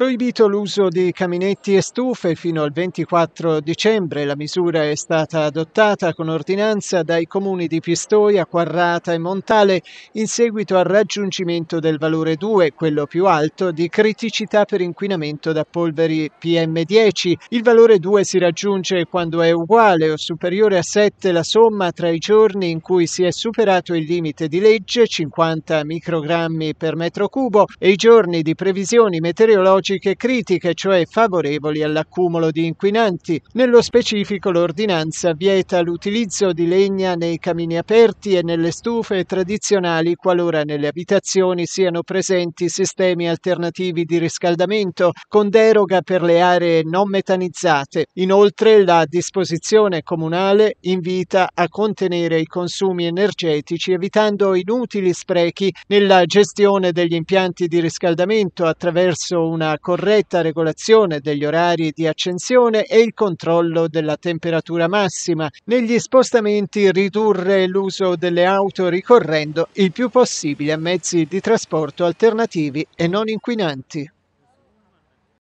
Proibito l'uso di caminetti e stufe fino al 24 dicembre. La misura è stata adottata con ordinanza dai comuni di Pistoia, Quarrata e Montale in seguito al raggiungimento del valore 2, quello più alto, di criticità per inquinamento da polveri PM10. Il valore 2 si raggiunge quando è uguale o superiore a 7 la somma tra i giorni in cui si è superato il limite di legge 50 microgrammi per metro cubo e i giorni di previsioni meteorologiche logiche critiche, cioè favorevoli all'accumulo di inquinanti. Nello specifico l'ordinanza vieta l'utilizzo di legna nei camini aperti e nelle stufe tradizionali qualora nelle abitazioni siano presenti sistemi alternativi di riscaldamento con deroga per le aree non metanizzate. Inoltre la disposizione comunale invita a contenere i consumi energetici evitando inutili sprechi nella gestione degli impianti di riscaldamento attraverso una corretta regolazione degli orari di accensione e il controllo della temperatura massima. Negli spostamenti ridurre l'uso delle auto ricorrendo il più possibile a mezzi di trasporto alternativi e non inquinanti.